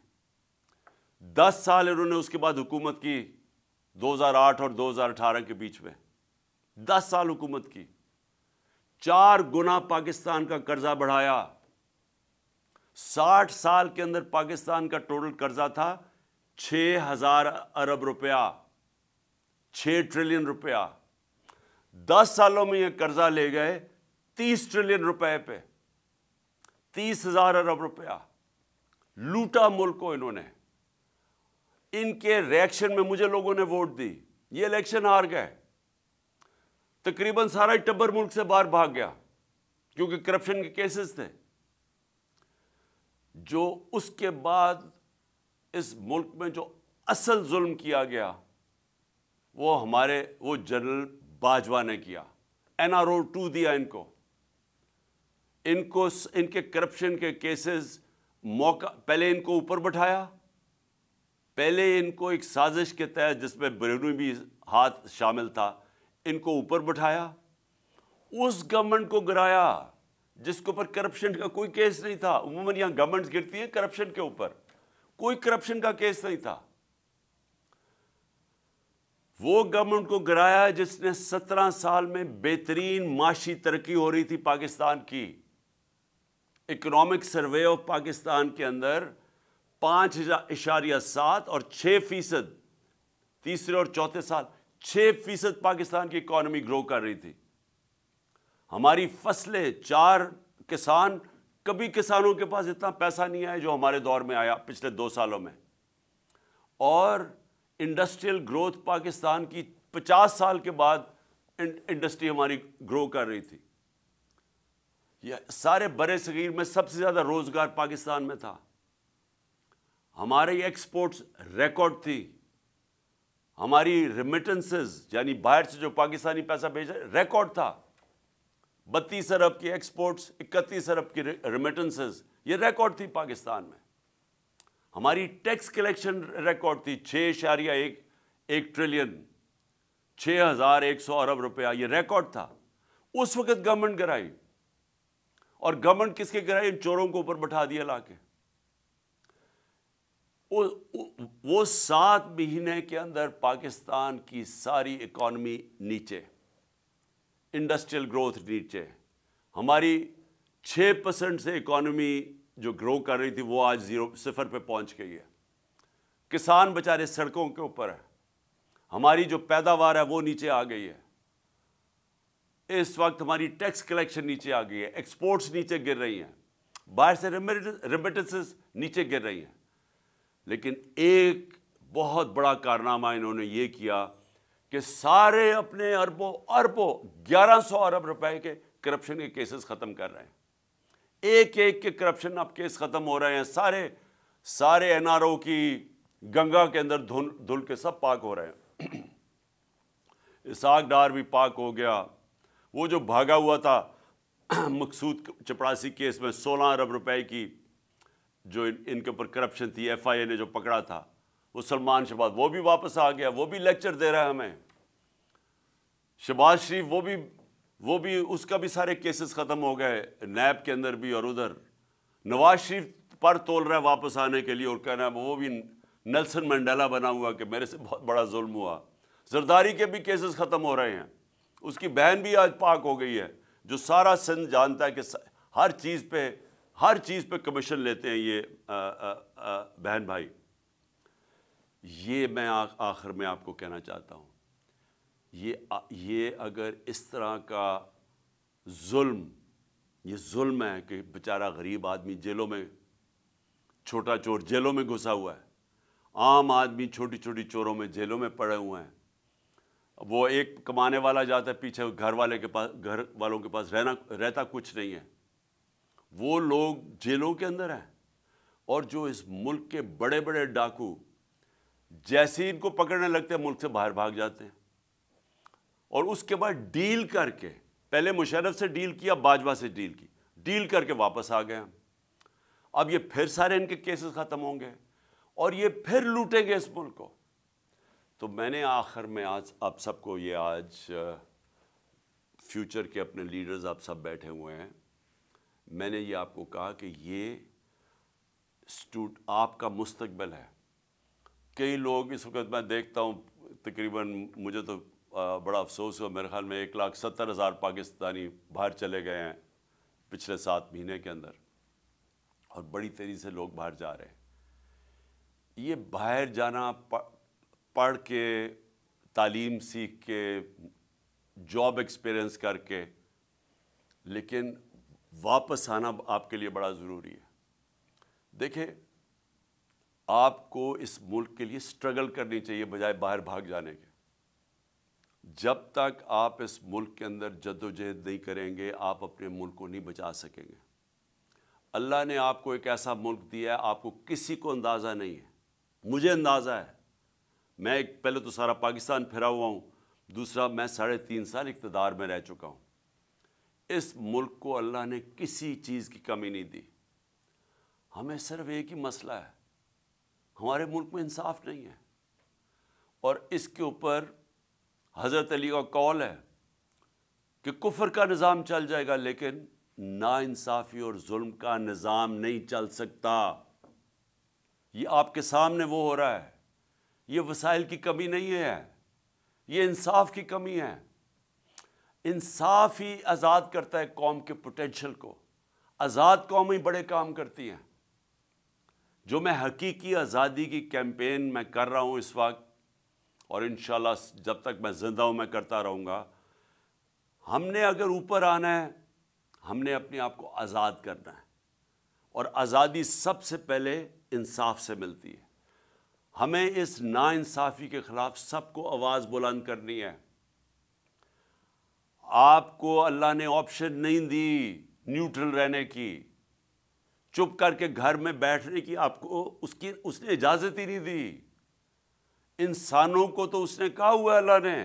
दस साल इन्होंने उसके बाद हुकूमत की 2008 और 2018 के बीच में दस साल हुकूमत की चार गुना पाकिस्तान का कर्जा बढ़ाया साठ साल के अंदर पाकिस्तान का टोटल कर्जा था छः हजार अरब रुपया छः ट्रिलियन रुपया दस सालों में यह कर्जा ले गए तीस ट्रिलियन रुपए पे तीस हजार अरब रुपया लूटा मुल्क को इन्होंने इनके रिएक्शन में मुझे लोगों ने वोट दी ये इलेक्शन हार गए तकरीबन सारा ही टब्बर मुल्क से बाहर भाग गया क्योंकि करप्शन के केसेस थे जो उसके बाद इस मुल्क में जो असल जुल्म किया गया वो हमारे वो जनरल बाजवा ने किया एनआरओ टू दिया इनको इनको इनके करप्शन के केसेस मौका पहले इनको ऊपर बैठाया पहले इनको एक साजिश के तहत जिसमें बरेनू भी हाथ शामिल था इनको ऊपर बैठाया उस गवर्नमेंट को गिराया जिसके ऊपर करप्शन का कोई केस नहीं था उमूमन यहाँ गवर्नमेंट गिरती है करप्शन के ऊपर कोई करप्शन का केस नहीं था वो गवर्नमेंट को गिराया जिसने सत्रह साल में बेहतरीन माशी तरक्की हो रही थी पाकिस्तान की इकोनॉमिक सर्वे ऑफ पाकिस्तान के अंदर पाँच इशारिया सात और छः फीसद तीसरे और चौथे साल छः फीसद पाकिस्तान की इकोनॉमी ग्रो कर रही थी हमारी फसलें चार किसान कभी किसानों के पास इतना पैसा नहीं आया जो हमारे दौर में आया पिछले दो सालों में और इंडस्ट्रियल ग्रोथ पाकिस्तान की 50 साल के बाद इंडस्ट्री हमारी ग्रो कर रही थी या सारे बर सग़ीर में सबसे ज़्यादा रोज़गार पाकिस्तान में था हमारे एक्सपोर्ट्स रिकॉर्ड थी हमारी रिमिटेंसेस यानी बाहर से जो पाकिस्तानी पैसा भेजा रिकॉर्ड था बत्तीस अरब की एक्सपोर्ट्स इकतीस अरब की रिमिटेंसेस ये रिकॉर्ड थी पाकिस्तान में हमारी टैक्स कलेक्शन रिकॉर्ड थी छः इशारिया एक एक ट्रिलियन छः हज़ार एक सौ अरब रुपया ये रिकॉर्ड था उस वक्त गवर्नमेंट कराई और गवर्नमेंट किसके है इन चोरों को ऊपर बैठा दिया ला के वो सात महीने के अंदर पाकिस्तान की सारी इकॉनमी नीचे इंडस्ट्रियल ग्रोथ नीचे हमारी छः परसेंट से इकोनॉमी जो ग्रो कर रही थी वो आज ज़ीरो सिफर पे पहुंच गई है किसान बेचारे सड़कों के ऊपर है हमारी जो पैदावार है वो नीचे आ गई है इस वक्त हमारी टैक्स कलेक्शन नीचे आ गई है एक्सपोर्ट्स नीचे गिर रही हैं बाहर से रेमिटेंसेस नीचे गिर रही हैं लेकिन एक बहुत बड़ा कारनामा इन्होंने ये किया कि सारे अपने अरबों अरबों ग्यारह सौ अरब रुपए के करप्शन के केसेस ख़त्म कर रहे हैं एक एक के करप्शन अब केस ख़त्म हो रहे हैं सारे सारे एन की गंगा के अंदर धुल धुल के सब पाक हो रहे हैं इसाक डार भी पाक हो गया वो जो भागा हुआ था मकसूद चपरासी केस में सोलह अरब रुपए की जो इन, इनके ऊपर करप्शन थी एफआईए ने जो पकड़ा था वो सलमान शहबाज वो भी वापस आ गया वो भी लेक्चर दे रहा है हमें शहबाज शरीफ वो भी वो भी उसका भी सारे केसेस ख़त्म हो गए नैब के अंदर भी और उधर नवाज शरीफ पर तोल रहा है वापस आने के लिए और कहना वो भी नेल्सन मंडेला बना हुआ कि मेरे से बहुत बड़ा जुल्म हुआ जरदारी के भी केसेस ख़त्म हो रहे हैं उसकी बहन भी आज पाक हो गई है जो सारा सिंध जानता है कि हर चीज़ पे हर चीज़ पे कमीशन लेते हैं ये आ, आ, आ, बहन भाई ये मैं आखिर में आपको कहना चाहता हूँ ये आ, ये अगर इस तरह का जुल्म ये जुल्म है कि बेचारा गरीब आदमी जेलों में छोटा चोर जेलों में घुसा हुआ है आम आदमी छोटी छोटी चोरों में जेलों में पड़े हुए हैं वो एक कमाने वाला जाता है पीछे घर वाले के पास घर वालों के पास रहना रहता कुछ नहीं है वो लोग जेलों के अंदर हैं और जो इस मुल्क के बड़े बड़े डाकू जैसे ही इनको पकड़ने लगते हैं मुल्क से बाहर भाग जाते हैं और उसके बाद डील करके पहले मुशरफ से डील किया बाजवा से डील की डील करके वापस आ गए अब ये फिर सारे इनके केसेस ख़त्म होंगे और ये फिर लूटेंगे इस मुल्क को तो मैंने आखिर में आज आप सबको ये आज फ्यूचर के अपने लीडर्स आप सब बैठे हुए हैं मैंने ये आपको कहा कि ये स्टूड आपका मुस्तकबल है कई लोग इस वक्त मैं देखता हूँ तकरीबन मुझे तो बड़ा अफसोस हुआ मेरे ख्याल में एक लाख सत्तर हज़ार पाकिस्तानी बाहर चले गए हैं पिछले सात महीने के अंदर और बड़ी तेज़ी से लोग बाहर जा रहे हैं ये बाहर जाना पढ़ के तालीम सीख के जॉब एक्सपीरियंस करके लेकिन वापस आना आपके लिए बड़ा ज़रूरी है देखिए आपको इस मुल्क के लिए स्ट्रगल करनी चाहिए बजाय बाहर भाग जाने के जब तक आप इस मुल्क के अंदर जद्दोजहद नहीं करेंगे आप अपने मुल्क को नहीं बचा सकेंगे अल्लाह ने आपको एक ऐसा मुल्क दिया है आपको किसी को अंदाज़ा नहीं है मुझे अंदाज़ा है मैं एक पहले तो सारा पाकिस्तान फिरा हुआ हूँ दूसरा मैं साढ़े तीन साल इकतदार में रह चुका हूँ इस मुल्क को अल्लाह ने किसी चीज़ की कमी नहीं दी हमें सिर्फ एक ही मसला है हमारे मुल्क में इंसाफ नहीं है और इसके ऊपर हज़रत अली का कॉल है कि कुफर का निज़ाम चल जाएगा लेकिन इंसाफी और जुल्म का निज़ाम नहीं चल सकता ये आपके सामने वो हो रहा है ये वसाइल की कमी नहीं है ये इंसाफ की कमी है इंसाफ ही आज़ाद करता है कौम के पोटेंशल को आज़ाद कौम ही बड़े काम करती हैं जो मैं हकीकी आज़ादी की कैंपेन मैं कर रहा हूँ इस वक्त और इन जब तक मैं ज़िंदा हूँ मैं करता रहूँगा हमने अगर ऊपर आना है हमने अपने आप को आज़ाद करना है और आज़ादी सबसे पहले इंसाफ से मिलती है हमें इस नाइंसाफ़ी के ख़िलाफ़ सबको आवाज़ बुलंद करनी है आपको अल्लाह ने ऑप्शन नहीं दी न्यूट्रल रहने की चुप करके घर में बैठने की आपको उसकी उसने इजाज़त ही नहीं दी इंसानों को तो उसने कहा हुआ है अल्लाह ने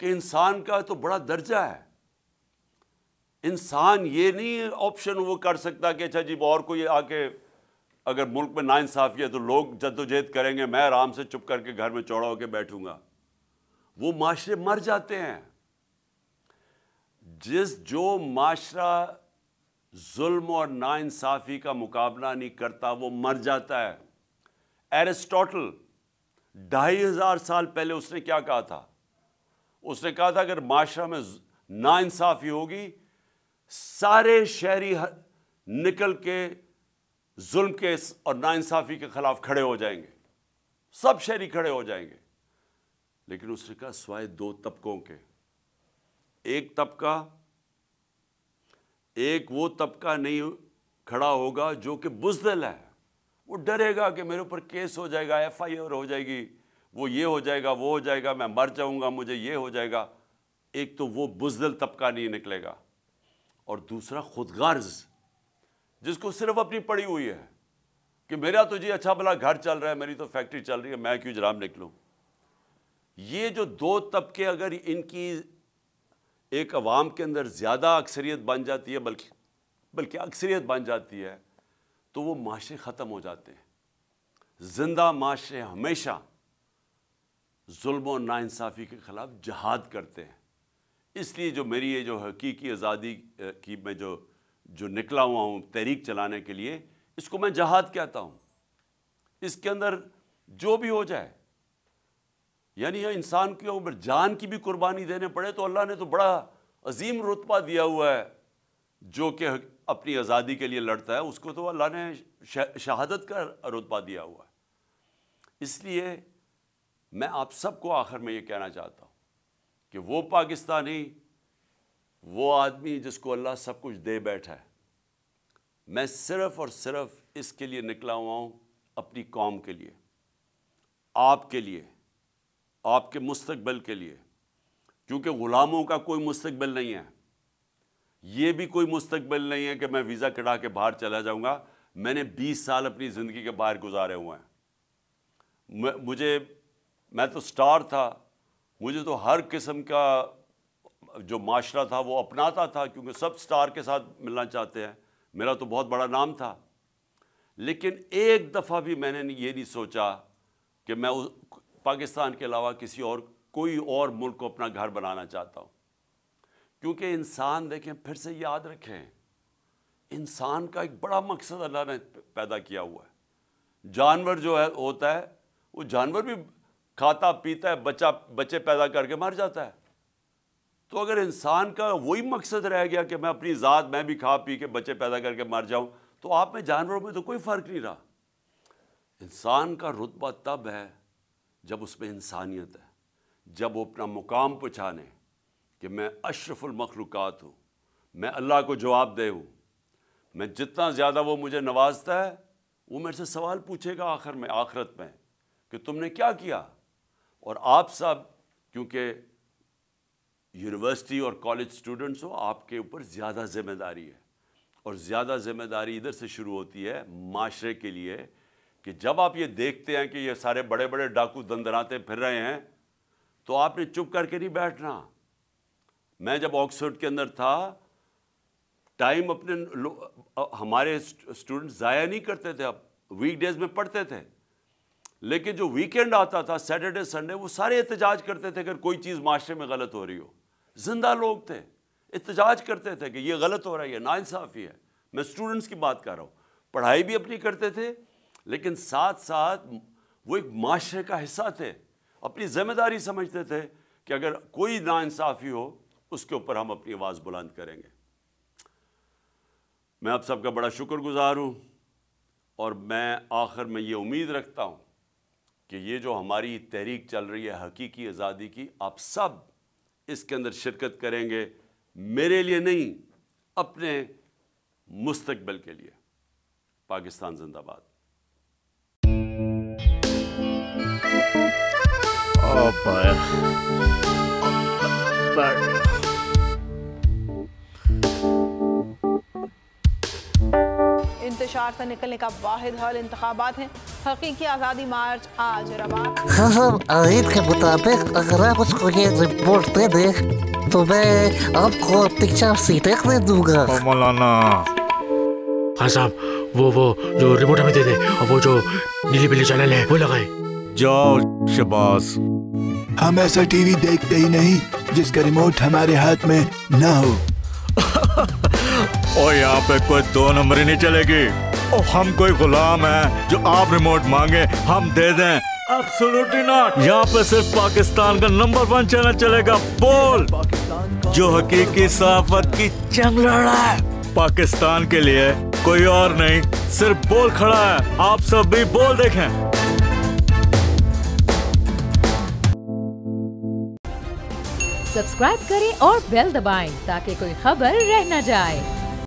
कि इंसान का तो बड़ा दर्जा है इंसान ये नहीं ऑप्शन वो कर सकता कि अच्छा जी और कोई आके अगर मुल्क में नाानसाफ़ी है तो लोग जद्दोजहद करेंगे मैं आराम से चुप करके घर में चौड़ा होकर बैठूंगा वो माशरे मर जाते हैं जिस जो माशरा जुल्म और नाानसाफ़ी का मुकाबला नहीं करता वो मर जाता है एरिस्टोटल ढाई हज़ार साल पहले उसने क्या कहा था उसने कहा था अगर माशरा में नाानसाफ़ी होगी सारे शहरी निकल के जुल्म के और नाइंसाफी के ख़िलाफ़ खड़े हो जाएंगे सब शहरी खड़े हो जाएंगे लेकिन उसने कहा स्वाय दो तबकों के एक तबका एक वो तबका नहीं खड़ा होगा जो कि बुजदल है वो डरेगा कि मेरे ऊपर केस हो जाएगा एफ आई आर हो जाएगी वो ये हो जाएगा वो हो जाएगा मैं मर जाऊंगा मुझे ये हो जाएगा एक तो वो बुजदल तबका नहीं निकलेगा और दूसरा खुदगार्ज़ जिसको सिर्फ अपनी पड़ी हुई है कि मेरा तो जी अच्छा भला घर चल रहा है मेरी तो फैक्ट्री चल रही है मैं क्यों जराम निकलूँ ये जो दो तबके अगर इनकी एक अवाम के अंदर ज़्यादा अक्सरियत बन जाती है बल्कि बल्कि अक्सरियत बन जाती है तो वो माशरे ख़त्म हो जाते हैं ज़िंदा माशरे हमेशा जुल्म और नासाफ़ी के ख़िलाफ़ जहाद करते हैं इसलिए जो मेरी ये जो हकीकी आज़ादी की मैं जो जो निकला हुआ हूँ तहरीक चलाने के लिए इसको मैं जहाद कहता हूँ इसके अंदर जो भी हो जाए यानी यह इंसान की ऊपर जान की भी कुर्बानी देने पड़े तो अल्लाह ने तो बड़ा अजीम रुतबा दिया हुआ है जो कि अपनी आज़ादी के लिए लड़ता है उसको तो अल्लाह ने शहादत का रुतबा दिया हुआ है इसलिए मैं आप सबको आखिर में ये कहना चाहता हूँ कि वो पाकिस्तानी वो आदमी जिसको अल्लाह सब कुछ दे बैठा है मैं सिर्फ़ और सिर्फ इसके लिए निकला हुआ हूँ अपनी कौम के लिए आपके लिए आपके मुस्तबिल के लिए क्योंकि ग़ुलामों का कोई मुस्तबिल नहीं है ये भी कोई मुस्तबिल नहीं है कि मैं वीज़ा कटा के बाहर चला जाऊँगा मैंने 20 साल अपनी ज़िंदगी के बाहर गुजारे हुए हैं मुझे मैं तो स्टार था मुझे तो हर किस्म का जो माशरा था वो अपनाता था क्योंकि सब स्टार के साथ मिलना चाहते हैं मेरा तो बहुत बड़ा नाम था लेकिन एक दफ़ा भी मैंने ये नहीं सोचा कि मैं उस पाकिस्तान के अलावा किसी और कोई और मुल्क को अपना घर बनाना चाहता हूँ क्योंकि इंसान देखें फिर से याद रखें इंसान का एक बड़ा मकसद अल्लाह ने पैदा किया हुआ है जानवर जो है होता है वो जानवर भी खाता पीता है बच्चा बच्चे पैदा करके मर जाता है तो अगर इंसान का वही मकसद रह गया कि मैं अपनी ज़ात मैं भी खा पी के बच्चे पैदा करके मर जाऊँ तो आप में जानवरों में तो कोई फ़र्क नहीं रहा इंसान का रुतबा तब है जब उसमें इंसानियत है जब वो अपना मुकाम पहचाने कि मैं अशरफुलमखलूक़ात हूँ मैं अल्लाह को जवाब दे हूँ मैं जितना ज़्यादा वो मुझे नवाजता है वो मेरे से सवाल पूछेगा आखिर में आखरत में कि तुमने क्या किया और आप सब क्योंकि यूनिवर्सिटी और कॉलेज स्टूडेंट्स हो आपके ऊपर ज़्यादा जिम्मेदारी है और ज़्यादा जिम्मेदारी इधर से शुरू होती है माशरे के लिए कि जब आप ये देखते हैं कि ये सारे बड़े बड़े डाकू दंदराते फिर रहे हैं तो आपने चुप करके नहीं बैठना मैं जब ऑक्सफोर्ड के अंदर था टाइम अपने हमारे स्टूडेंट ज़ाया नहीं करते थे अब वीक डेज में पढ़ते थे लेकिन जो वीकेंड आता था सैटरडे संडे वो सारे एहतजाज करते थे अगर कोई चीज़ माशरे में गलत हो रही हो जिंदा लोग थे इतजाज करते थे कि ये गलत हो रहा है ये इंसाफी है मैं स्टूडेंट्स की बात कर रहा हूँ पढ़ाई भी अपनी करते थे लेकिन साथ साथ वो एक माशरे का हिस्सा थे अपनी जिम्मेदारी समझते थे कि अगर कोई ना नाानसाफ़ी हो उसके ऊपर हम अपनी आवाज़ बुलंद करेंगे मैं आप सबका बड़ा शुक्र गुजार हूँ और मैं आखिर में ये उम्मीद रखता हूँ कि ये जो हमारी तहरीक चल रही है हकीकी आज़ादी की आप सब इसके अंदर शिरकत करेंगे मेरे लिए नहीं अपने मुस्तबल के लिए पाकिस्तान जिंदाबाद इंतजार से निकलने का वाद हल इंतबात हैं हकीकी आज़ादी मार्च आज रवान के मुताबिक अगर आप उसको ये रिपोर्ट दे दे तो मैं आपको पिक्चर सीटें दे दूंगा मौलाना खान हाँ साहब वो वो जो रिपोर्ट हमें दे दे और वो जो नीली पीली चैनल है वो लगाए जाओ शबाज हम ऐसा टीवी देखते ही नहीं जिसका रिमोट हमारे हाथ में ना हो और यहाँ पे कोई दो ही नहीं चलेगी और हम कोई गुलाम है जो आप रिमोट मांगे हम दे दें एब्सोल्युटली नॉट यहाँ पे सिर्फ पाकिस्तान का नंबर वन चैनल चलेगा बोल जो हकीकी सहाफत की जंग लड़ रहा है पाकिस्तान के लिए कोई और नहीं सिर्फ बोल खड़ा है आप सब भी बोल देखें सब्सक्राइब करें और बेल दबाएं ताकि कोई खबर रह न जाए